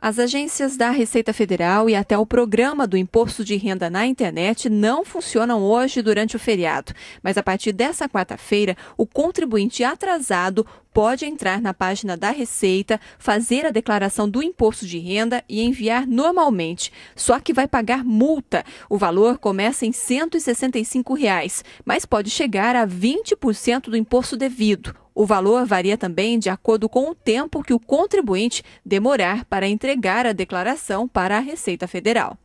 As agências da Receita Federal e até o programa do Imposto de Renda na Internet não funcionam hoje durante o feriado, mas a partir dessa quarta-feira, o contribuinte atrasado pode entrar na página da Receita, fazer a declaração do imposto de renda e enviar normalmente, só que vai pagar multa. O valor começa em R$ 165, reais, mas pode chegar a 20% do imposto devido. O valor varia também de acordo com o tempo que o contribuinte demorar para entregar a declaração para a Receita Federal.